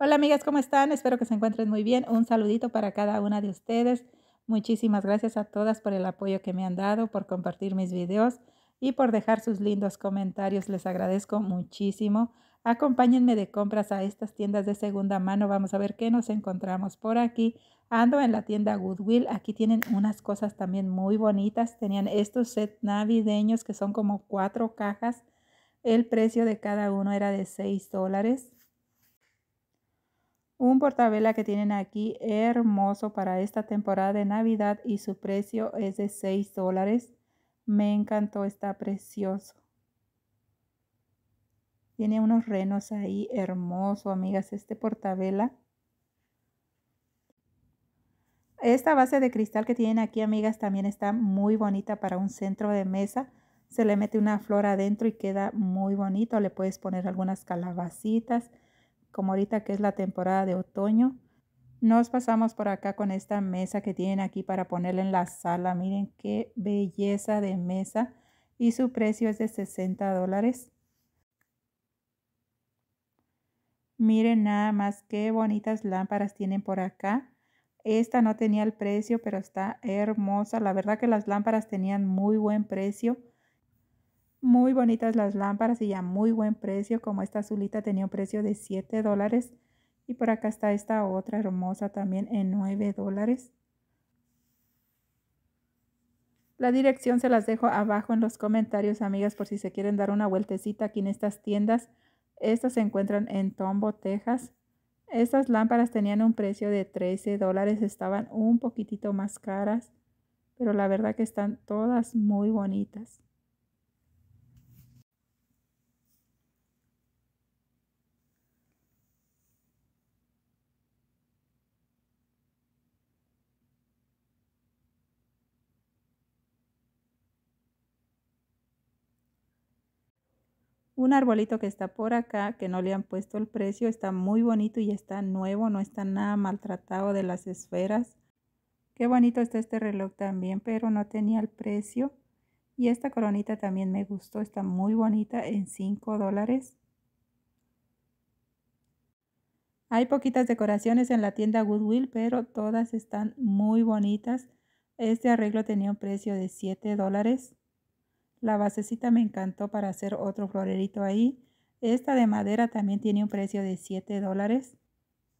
Hola amigas, ¿cómo están? Espero que se encuentren muy bien. Un saludito para cada una de ustedes. Muchísimas gracias a todas por el apoyo que me han dado, por compartir mis videos y por dejar sus lindos comentarios. Les agradezco muchísimo. Acompáñenme de compras a estas tiendas de segunda mano. Vamos a ver qué nos encontramos por aquí. Ando en la tienda Goodwill. Aquí tienen unas cosas también muy bonitas. Tenían estos set navideños que son como cuatro cajas. El precio de cada uno era de 6 dólares. Un portabela que tienen aquí hermoso para esta temporada de Navidad y su precio es de 6 dólares. Me encantó, está precioso. Tiene unos renos ahí hermoso, amigas, este portabela. Esta base de cristal que tienen aquí, amigas, también está muy bonita para un centro de mesa. Se le mete una flor adentro y queda muy bonito. Le puedes poner algunas calabacitas como ahorita que es la temporada de otoño, nos pasamos por acá con esta mesa que tienen aquí para ponerla en la sala. Miren qué belleza de mesa y su precio es de 60 dólares. Miren nada más qué bonitas lámparas tienen por acá. Esta no tenía el precio, pero está hermosa. La verdad que las lámparas tenían muy buen precio. Muy bonitas las lámparas y ya muy buen precio, como esta azulita tenía un precio de 7 dólares. Y por acá está esta otra hermosa también en 9 dólares. La dirección se las dejo abajo en los comentarios, amigas, por si se quieren dar una vueltecita aquí en estas tiendas. Estas se encuentran en Tombo, Texas. Estas lámparas tenían un precio de 13 dólares, estaban un poquitito más caras, pero la verdad que están todas muy bonitas. Un arbolito que está por acá, que no le han puesto el precio, está muy bonito y está nuevo, no está nada maltratado de las esferas. Qué bonito está este reloj también, pero no tenía el precio. Y esta coronita también me gustó, está muy bonita en 5 dólares. Hay poquitas decoraciones en la tienda Goodwill, pero todas están muy bonitas. Este arreglo tenía un precio de 7 dólares. La basecita me encantó para hacer otro florerito ahí. Esta de madera también tiene un precio de 7 dólares.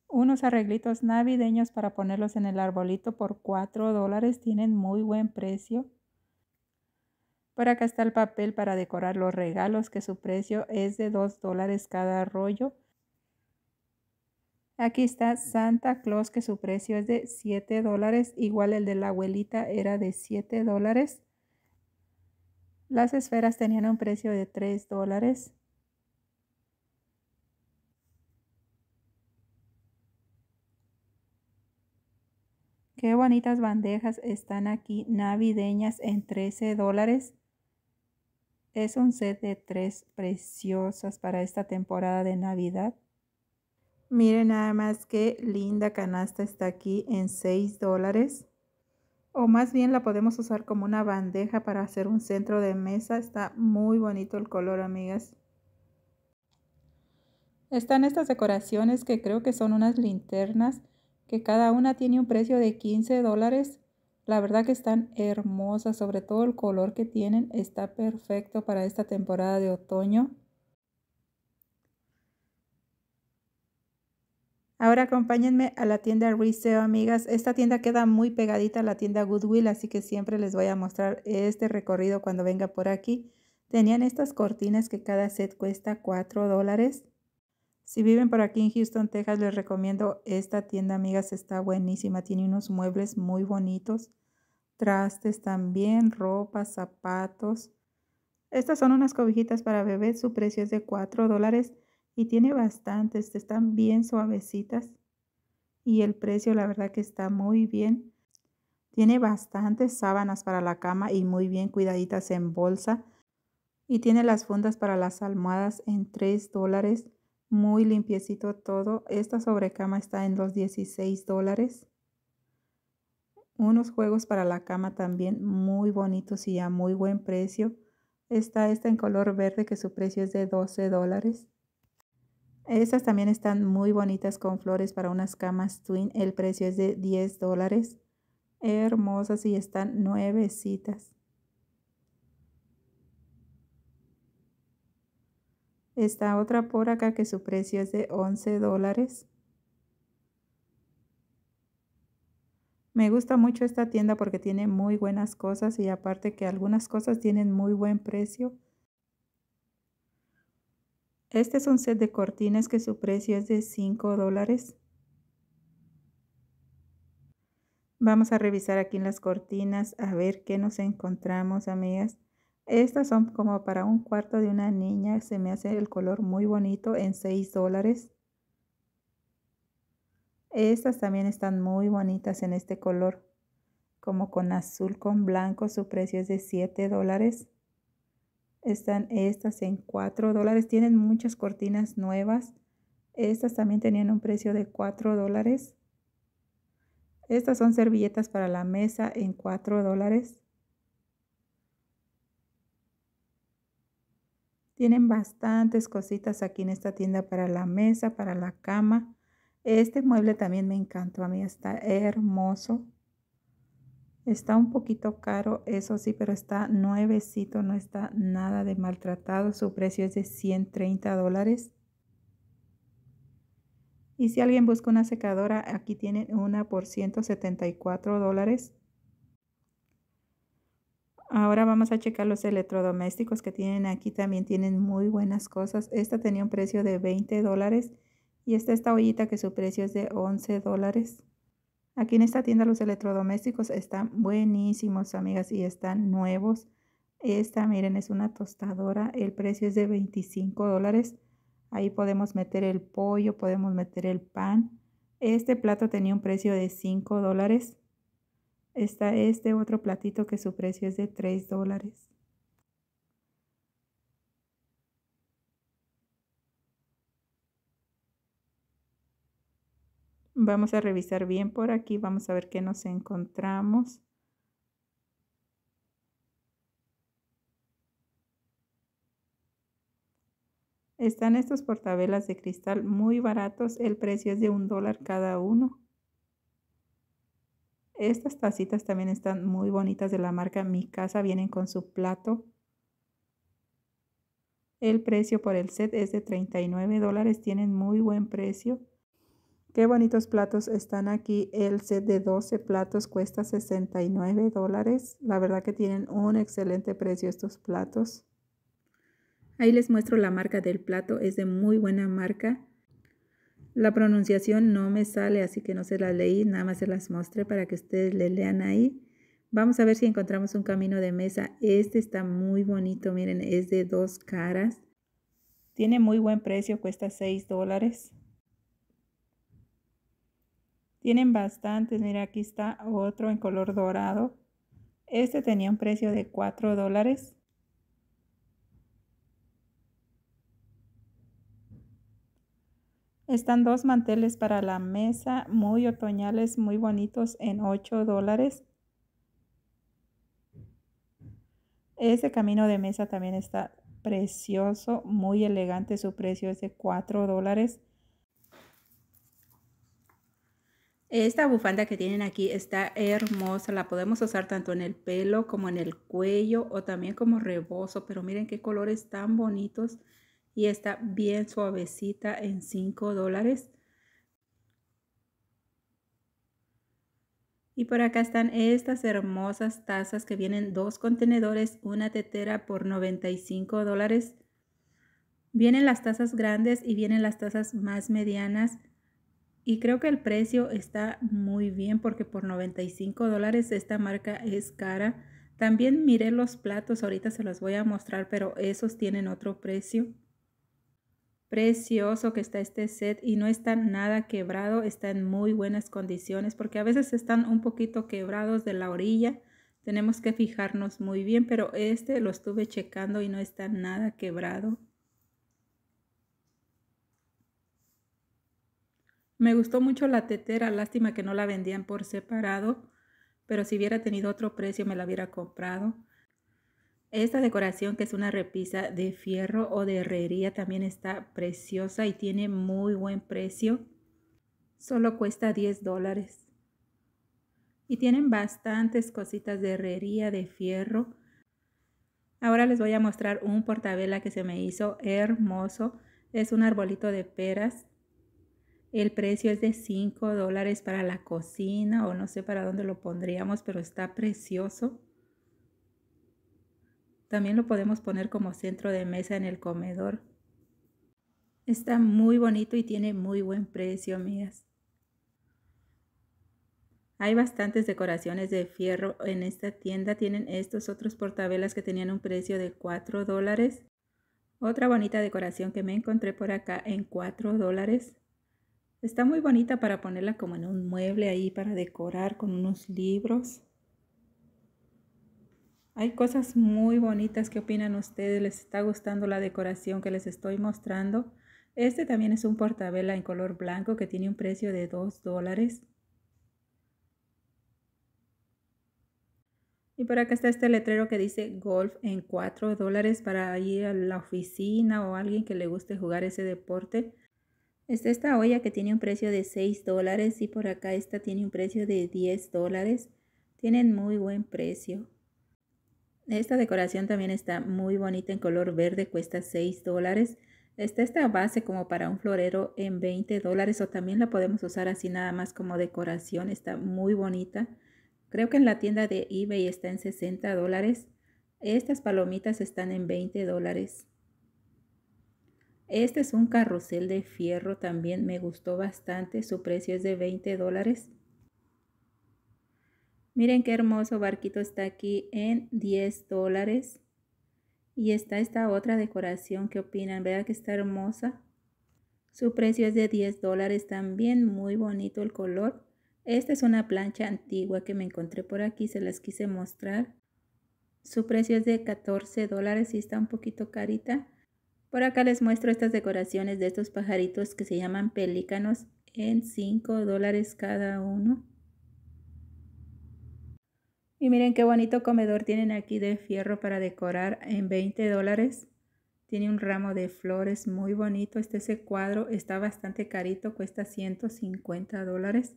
Unos arreglitos navideños para ponerlos en el arbolito por 4 dólares tienen muy buen precio. Por acá está el papel para decorar los regalos que su precio es de 2 dólares cada rollo. Aquí está Santa Claus que su precio es de 7 dólares, igual el de la abuelita era de 7 dólares. Las esferas tenían un precio de 3 dólares. Qué bonitas bandejas están aquí navideñas en 13 dólares. Es un set de tres preciosas para esta temporada de Navidad. Miren nada más qué linda canasta está aquí en 6 dólares o más bien la podemos usar como una bandeja para hacer un centro de mesa. Está muy bonito el color, amigas. Están estas decoraciones que creo que son unas linternas que cada una tiene un precio de 15 dólares. La verdad que están hermosas, sobre todo el color que tienen está perfecto para esta temporada de otoño. Ahora acompáñenme a la tienda Reseo, amigas. Esta tienda queda muy pegadita a la tienda Goodwill, así que siempre les voy a mostrar este recorrido cuando venga por aquí. Tenían estas cortinas que cada set cuesta 4 dólares. Si viven por aquí en Houston, Texas, les recomiendo esta tienda, amigas. Está buenísima. Tiene unos muebles muy bonitos. Trastes también, ropa, zapatos. Estas son unas cobijitas para bebés. Su precio es de 4 dólares y tiene bastantes, están bien suavecitas y el precio la verdad que está muy bien. Tiene bastantes sábanas para la cama y muy bien cuidaditas en bolsa. Y tiene las fundas para las almohadas en 3 dólares. Muy limpiecito todo. Esta sobrecama está en los 16 dólares. Unos juegos para la cama también muy bonitos y a muy buen precio. Está esta en color verde que su precio es de 12 dólares. Estas también están muy bonitas con flores para unas camas twin. El precio es de 10 dólares. Hermosas y están nuevecitas. Está otra por acá que su precio es de 11 dólares. Me gusta mucho esta tienda porque tiene muy buenas cosas y aparte que algunas cosas tienen muy buen precio. Este es un set de cortinas que su precio es de 5 dólares. Vamos a revisar aquí en las cortinas a ver qué nos encontramos, amigas. Estas son como para un cuarto de una niña. Se me hace el color muy bonito en 6 dólares. Estas también están muy bonitas en este color. Como con azul con blanco. Su precio es de 7 dólares. Están estas en 4 dólares. Tienen muchas cortinas nuevas. Estas también tenían un precio de 4 dólares. Estas son servilletas para la mesa en 4 dólares. Tienen bastantes cositas aquí en esta tienda para la mesa, para la cama. Este mueble también me encantó a mí, está hermoso. Está un poquito caro, eso sí, pero está nuevecito, no está nada de maltratado. Su precio es de 130 dólares. Y si alguien busca una secadora, aquí tienen una por 174 dólares. Ahora vamos a checar los electrodomésticos que tienen aquí. También tienen muy buenas cosas. Esta tenía un precio de 20 dólares. Y está esta ollita que su precio es de 11 dólares. Aquí en esta tienda los electrodomésticos están buenísimos, amigas, y están nuevos. Esta, miren, es una tostadora. El precio es de 25 dólares. Ahí podemos meter el pollo, podemos meter el pan. Este plato tenía un precio de 5 dólares. Está este otro platito que su precio es de 3 dólares. Vamos a revisar bien por aquí, vamos a ver qué nos encontramos. Están estos portabelas de cristal muy baratos, el precio es de un dólar cada uno. Estas tacitas también están muy bonitas de la marca Mi Casa, vienen con su plato. El precio por el set es de 39 dólares, tienen muy buen precio. Qué bonitos platos están aquí. El set de 12 platos cuesta 69 dólares. La verdad que tienen un excelente precio estos platos. Ahí les muestro la marca del plato. Es de muy buena marca. La pronunciación no me sale, así que no se la leí. Nada más se las mostré para que ustedes le lean ahí. Vamos a ver si encontramos un camino de mesa. Este está muy bonito. Miren, es de dos caras. Tiene muy buen precio. Cuesta 6 dólares. Tienen bastantes. Mira, aquí está otro en color dorado. Este tenía un precio de 4 dólares. Están dos manteles para la mesa, muy otoñales, muy bonitos, en 8 dólares. Ese camino de mesa también está precioso, muy elegante. Su precio es de 4 dólares. Esta bufanda que tienen aquí está hermosa, la podemos usar tanto en el pelo como en el cuello o también como rebozo, pero miren qué colores tan bonitos y está bien suavecita en 5 dólares. Y por acá están estas hermosas tazas que vienen dos contenedores, una tetera por 95 dólares. Vienen las tazas grandes y vienen las tazas más medianas. Y creo que el precio está muy bien porque por 95 dólares esta marca es cara. También miré los platos, ahorita se los voy a mostrar, pero esos tienen otro precio. Precioso que está este set y no está nada quebrado, está en muy buenas condiciones porque a veces están un poquito quebrados de la orilla. Tenemos que fijarnos muy bien, pero este lo estuve checando y no está nada quebrado. Me gustó mucho la tetera, lástima que no la vendían por separado, pero si hubiera tenido otro precio me la hubiera comprado. Esta decoración que es una repisa de fierro o de herrería también está preciosa y tiene muy buen precio. Solo cuesta 10 dólares. Y tienen bastantes cositas de herrería de fierro. Ahora les voy a mostrar un portabela que se me hizo hermoso. Es un arbolito de peras. El precio es de 5 dólares para la cocina o no sé para dónde lo pondríamos, pero está precioso. También lo podemos poner como centro de mesa en el comedor. Está muy bonito y tiene muy buen precio, amigas. Hay bastantes decoraciones de fierro en esta tienda. Tienen estos otros portabelas que tenían un precio de 4 dólares. Otra bonita decoración que me encontré por acá en 4 dólares. Está muy bonita para ponerla como en un mueble ahí para decorar con unos libros. Hay cosas muy bonitas. ¿Qué opinan ustedes? ¿Les está gustando la decoración que les estoy mostrando? Este también es un portabela en color blanco que tiene un precio de 2 dólares. Y por acá está este letrero que dice golf en 4 dólares para ir a la oficina o alguien que le guste jugar ese deporte. Está esta olla que tiene un precio de 6 dólares y por acá esta tiene un precio de 10 dólares. Tienen muy buen precio. Esta decoración también está muy bonita en color verde, cuesta 6 dólares. Está esta base como para un florero en 20 dólares o también la podemos usar así nada más como decoración. Está muy bonita. Creo que en la tienda de eBay está en 60 dólares. Estas palomitas están en 20 dólares. Este es un carrusel de fierro también, me gustó bastante, su precio es de 20 dólares. Miren qué hermoso barquito está aquí en 10 dólares. Y está esta otra decoración, ¿qué opinan? vea que está hermosa? Su precio es de 10 dólares también, muy bonito el color. Esta es una plancha antigua que me encontré por aquí, se las quise mostrar. Su precio es de 14 dólares y está un poquito carita. Por acá les muestro estas decoraciones de estos pajaritos que se llaman pelícanos en 5 dólares cada uno. Y miren qué bonito comedor tienen aquí de fierro para decorar en 20 dólares. Tiene un ramo de flores muy bonito. Este ese cuadro está bastante carito, cuesta 150 dólares.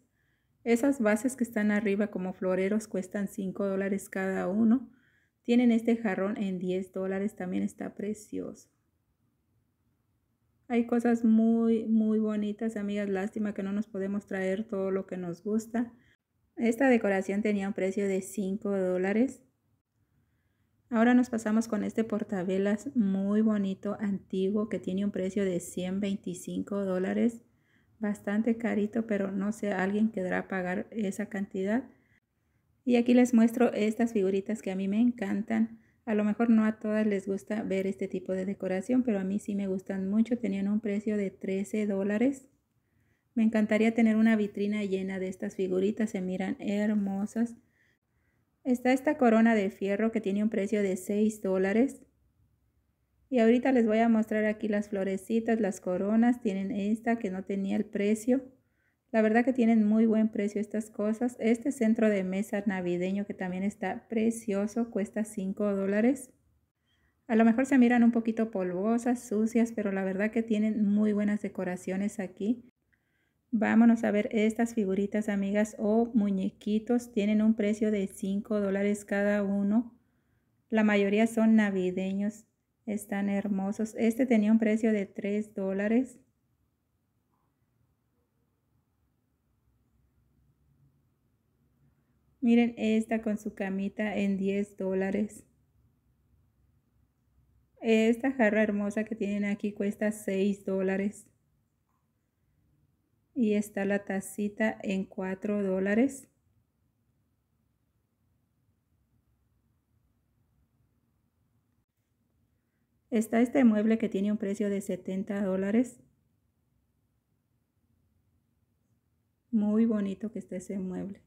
Esas bases que están arriba como floreros cuestan 5 dólares cada uno. Tienen este jarrón en 10 dólares, también está precioso. Hay cosas muy, muy bonitas, amigas. Lástima que no nos podemos traer todo lo que nos gusta. Esta decoración tenía un precio de 5 dólares. Ahora nos pasamos con este portavelas muy bonito, antiguo, que tiene un precio de 125 dólares. Bastante carito, pero no sé, alguien querrá pagar esa cantidad. Y aquí les muestro estas figuritas que a mí me encantan. A lo mejor no a todas les gusta ver este tipo de decoración, pero a mí sí me gustan mucho. Tenían un precio de 13 dólares. Me encantaría tener una vitrina llena de estas figuritas, se miran hermosas. Está esta corona de fierro que tiene un precio de 6 dólares. Y ahorita les voy a mostrar aquí las florecitas, las coronas. Tienen esta que no tenía el precio. La verdad que tienen muy buen precio estas cosas. Este centro de mesa navideño que también está precioso, cuesta 5 dólares. A lo mejor se miran un poquito polvosas, sucias, pero la verdad que tienen muy buenas decoraciones aquí. Vámonos a ver estas figuritas, amigas, o muñequitos. Tienen un precio de 5 dólares cada uno. La mayoría son navideños. Están hermosos. Este tenía un precio de 3 dólares. Miren esta con su camita en 10 dólares. Esta jarra hermosa que tienen aquí cuesta 6 dólares. Y está la tacita en 4 dólares. Está este mueble que tiene un precio de 70 dólares. Muy bonito que está ese mueble.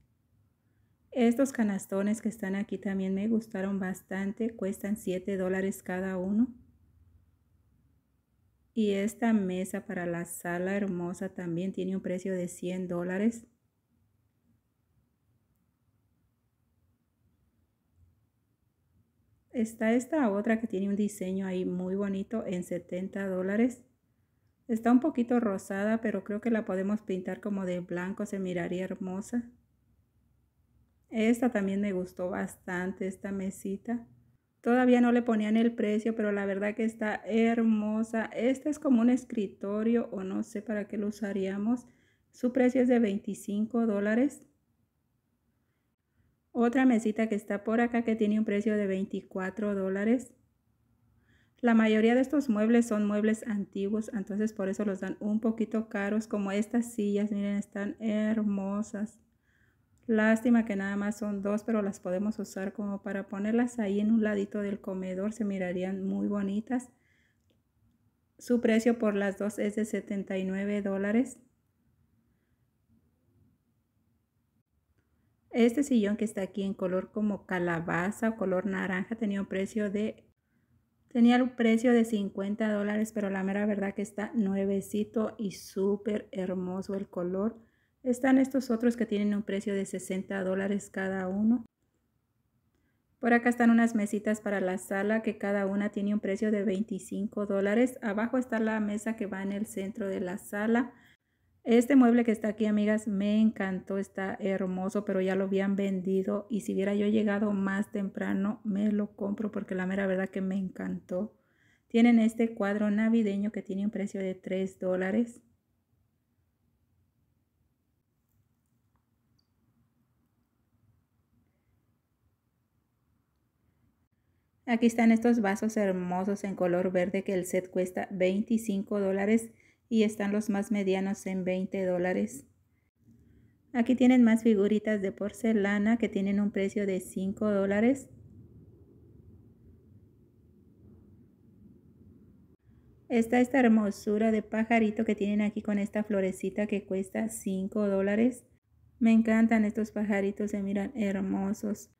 Estos canastones que están aquí también me gustaron bastante, cuestan 7 dólares cada uno. Y esta mesa para la sala hermosa también tiene un precio de 100 dólares. Está esta otra que tiene un diseño ahí muy bonito en 70 dólares. Está un poquito rosada, pero creo que la podemos pintar como de blanco, se miraría hermosa. Esta también me gustó bastante, esta mesita. Todavía no le ponían el precio, pero la verdad que está hermosa. Esta es como un escritorio o no sé para qué lo usaríamos. Su precio es de 25 dólares. Otra mesita que está por acá que tiene un precio de 24 dólares. La mayoría de estos muebles son muebles antiguos, entonces por eso los dan un poquito caros, como estas sillas, miren, están hermosas. Lástima que nada más son dos, pero las podemos usar como para ponerlas ahí en un ladito del comedor. Se mirarían muy bonitas. Su precio por las dos es de 79 dólares. Este sillón que está aquí en color como calabaza o color naranja tenía un precio de tenía un precio de 50 dólares, pero la mera verdad que está nuevecito y súper hermoso el color. Están estos otros que tienen un precio de 60 dólares cada uno. Por acá están unas mesitas para la sala que cada una tiene un precio de 25 dólares. Abajo está la mesa que va en el centro de la sala. Este mueble que está aquí, amigas, me encantó, está hermoso, pero ya lo habían vendido y si hubiera yo llegado más temprano, me lo compro porque la mera verdad que me encantó. Tienen este cuadro navideño que tiene un precio de 3 dólares. Aquí están estos vasos hermosos en color verde que el set cuesta 25 dólares y están los más medianos en 20 dólares. Aquí tienen más figuritas de porcelana que tienen un precio de 5 dólares. Está esta hermosura de pajarito que tienen aquí con esta florecita que cuesta 5 dólares. Me encantan estos pajaritos, se miran hermosos.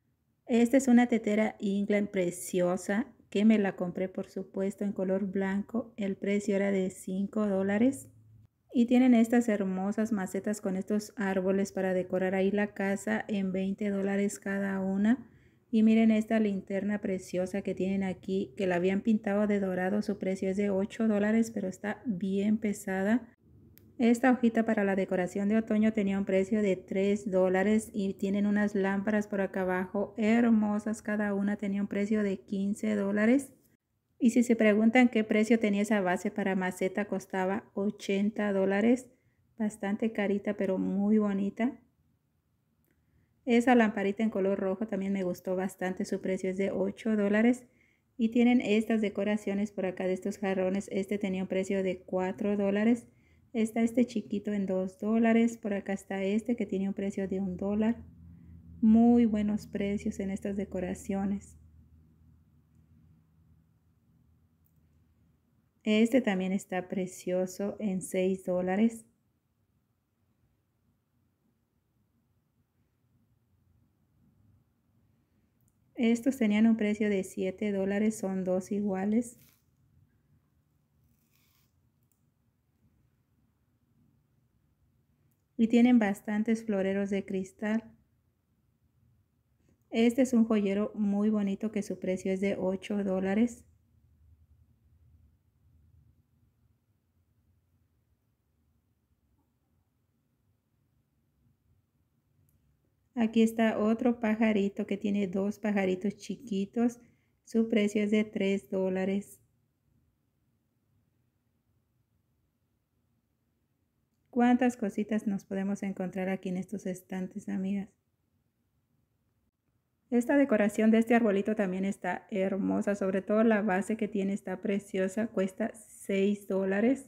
Esta es una tetera England preciosa que me la compré por supuesto en color blanco. El precio era de 5 dólares. Y tienen estas hermosas macetas con estos árboles para decorar ahí la casa en 20 dólares cada una. Y miren esta linterna preciosa que tienen aquí, que la habían pintado de dorado. Su precio es de 8 dólares, pero está bien pesada. Esta hojita para la decoración de otoño tenía un precio de 3 dólares y tienen unas lámparas por acá abajo hermosas. Cada una tenía un precio de 15 dólares. Y si se preguntan qué precio tenía esa base para maceta, costaba 80 dólares. Bastante carita, pero muy bonita. Esa lamparita en color rojo también me gustó bastante. Su precio es de 8 dólares. Y tienen estas decoraciones por acá de estos jarrones. Este tenía un precio de 4 dólares. Está este chiquito en 2 dólares. Por acá está este que tiene un precio de un dólar. Muy buenos precios en estas decoraciones. Este también está precioso en 6 dólares. Estos tenían un precio de 7 dólares, son dos iguales. y tienen bastantes floreros de cristal. Este es un joyero muy bonito que su precio es de 8 dólares. Aquí está otro pajarito que tiene dos pajaritos chiquitos. Su precio es de 3 dólares. ¿Cuántas cositas nos podemos encontrar aquí en estos estantes, amigas? Esta decoración de este arbolito también está hermosa, sobre todo la base que tiene está preciosa, cuesta 6 dólares.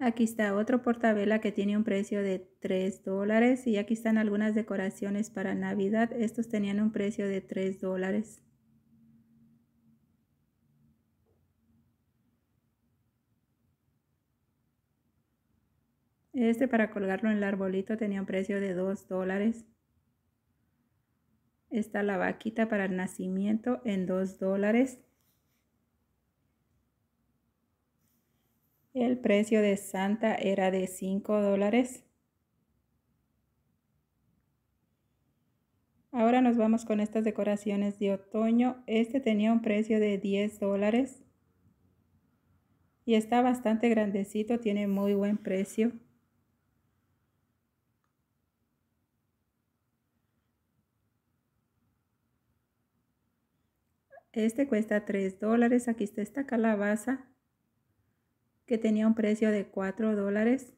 Aquí está otro portabela que tiene un precio de 3 dólares y aquí están algunas decoraciones para Navidad. Estos tenían un precio de 3 dólares. Este para colgarlo en el arbolito tenía un precio de 2 dólares. Está la vaquita para el nacimiento en 2 dólares. El precio de Santa era de 5 dólares. Ahora nos vamos con estas decoraciones de otoño. Este tenía un precio de 10 dólares. Y está bastante grandecito, tiene muy buen precio. Este cuesta 3 dólares. Aquí está esta calabaza que tenía un precio de 4 dólares.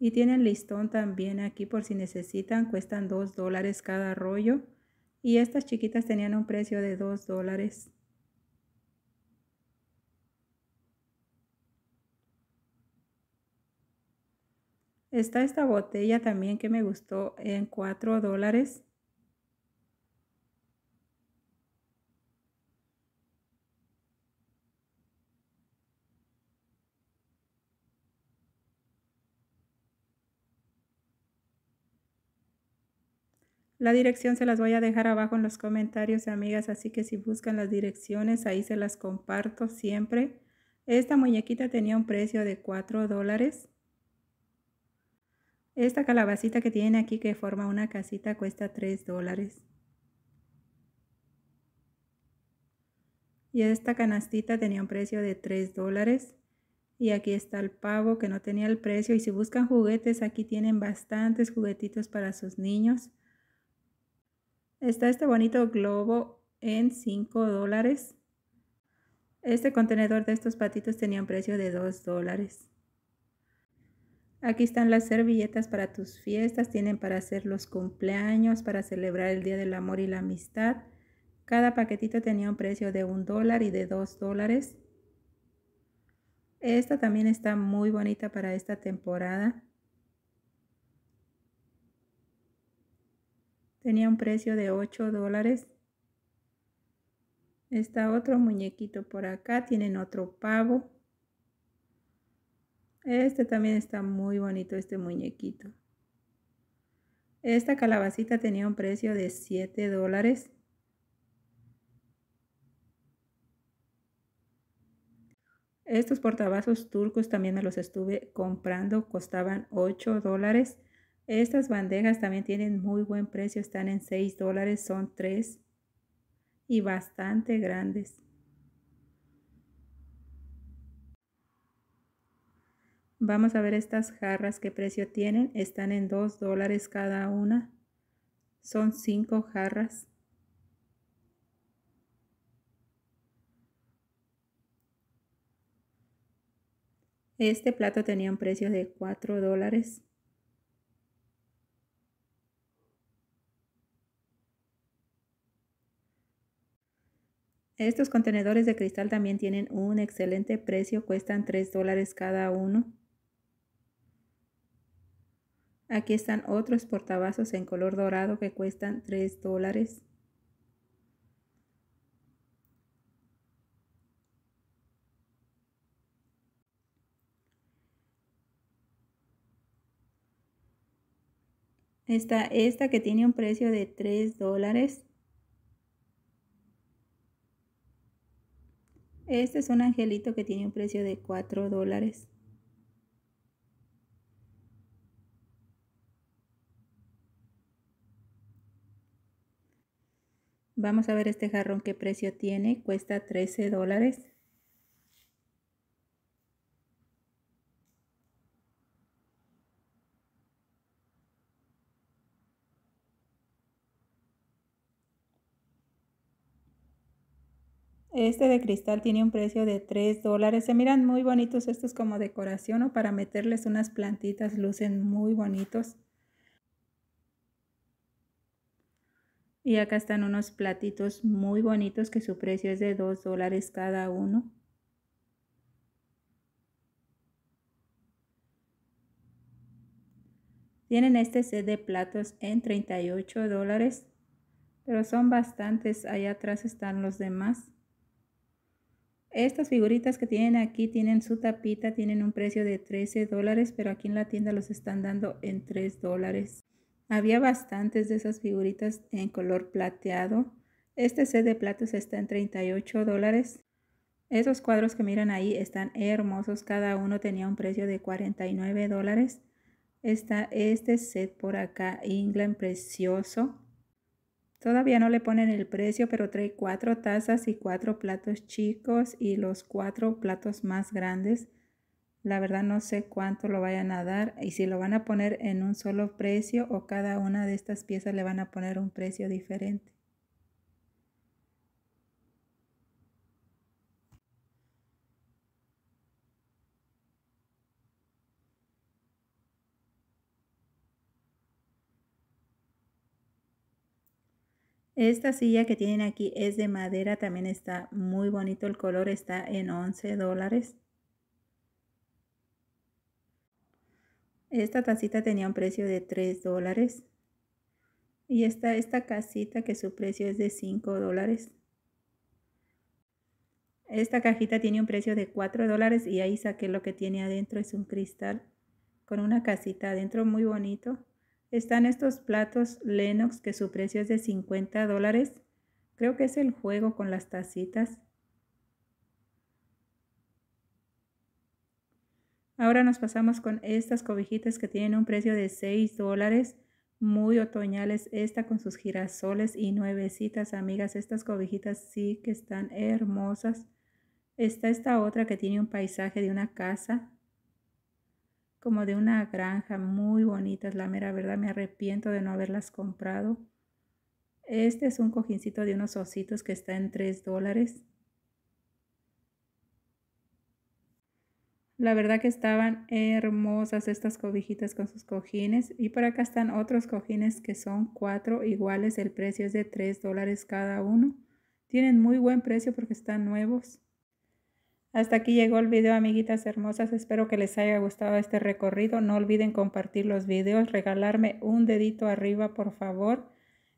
Y tienen listón también aquí por si necesitan. Cuestan 2 dólares cada rollo. Y estas chiquitas tenían un precio de 2 dólares. Está esta botella también que me gustó en 4 dólares. La dirección se las voy a dejar abajo en los comentarios, amigas, así que si buscan las direcciones, ahí se las comparto siempre. Esta muñequita tenía un precio de 4 dólares. Esta calabacita que tiene aquí que forma una casita cuesta 3 dólares. Y esta canastita tenía un precio de 3 dólares. Y aquí está el pavo que no tenía el precio. Y si buscan juguetes, aquí tienen bastantes juguetitos para sus niños. Está este bonito globo en 5 dólares. Este contenedor de estos patitos tenía un precio de 2 dólares. Aquí están las servilletas para tus fiestas, tienen para hacer los cumpleaños, para celebrar el Día del Amor y la Amistad. Cada paquetito tenía un precio de un dólar y de dos dólares. Esta también está muy bonita para esta temporada. Tenía un precio de 8 dólares. Está otro muñequito por acá. Tienen otro pavo. Este también está muy bonito, este muñequito. Esta calabacita tenía un precio de 7 dólares. Estos portavasos turcos también me los estuve comprando, costaban 8 dólares. Estas bandejas también tienen muy buen precio, están en 6 dólares, son 3 y bastante grandes. Vamos a ver estas jarras, qué precio tienen. Están en 2 dólares cada una. Son 5 jarras. Este plato tenía un precio de 4 dólares. Estos contenedores de cristal también tienen un excelente precio, cuestan 3 dólares cada uno. Aquí están otros portavasos en color dorado que cuestan 3 dólares. Está esta que tiene un precio de 3 dólares. Este es un angelito que tiene un precio de 4 dólares. Vamos a ver este jarrón qué precio tiene. Cuesta 13 dólares. Este de cristal tiene un precio de 3 dólares. Se miran muy bonitos estos como decoración o para meterles unas plantitas. Lucen muy bonitos. Y acá están unos platitos muy bonitos que su precio es de 2 dólares cada uno. Tienen este set de platos en 38 dólares, pero son bastantes. Allá atrás están los demás. Estas figuritas que tienen aquí tienen su tapita, tienen un precio de 13 dólares, pero aquí en la tienda los están dando en 3 dólares. Había bastantes de esas figuritas en color plateado. Este set de platos está en 38 dólares. Esos cuadros que miran ahí están hermosos. Cada uno tenía un precio de 49 dólares. Está este set por acá, England, precioso. Todavía no le ponen el precio, pero trae cuatro tazas y cuatro platos chicos y los cuatro platos más grandes. La verdad no sé cuánto lo vayan a dar y si lo van a poner en un solo precio o cada una de estas piezas le van a poner un precio diferente. Esta silla que tienen aquí es de madera, también está muy bonito el color, está en 11 dólares. Esta tacita tenía un precio de 3 dólares. Y está esta casita que su precio es de 5 dólares. Esta cajita tiene un precio de 4 dólares y ahí saqué lo que tiene adentro. Es un cristal con una casita adentro muy bonito. Están estos platos Lenox que su precio es de 50 dólares. Creo que es el juego con las tacitas. Ahora nos pasamos con estas cobijitas que tienen un precio de 6 dólares. Muy otoñales, esta con sus girasoles y nuevecitas, amigas. Estas cobijitas sí que están hermosas. Está esta otra que tiene un paisaje de una casa como de una granja, muy bonita es la mera verdad me arrepiento de no haberlas comprado. Este es un cojincito de unos ositos que está en 3 dólares. La verdad que estaban hermosas estas cobijitas con sus cojines. Y por acá están otros cojines que son cuatro iguales. El precio es de 3 dólares cada uno. Tienen muy buen precio porque están nuevos. Hasta aquí llegó el video, amiguitas hermosas. Espero que les haya gustado este recorrido. No olviden compartir los videos, regalarme un dedito arriba, por favor,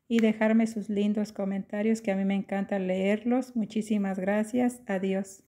y dejarme sus lindos comentarios, que a mí me encanta leerlos. Muchísimas gracias. Adiós.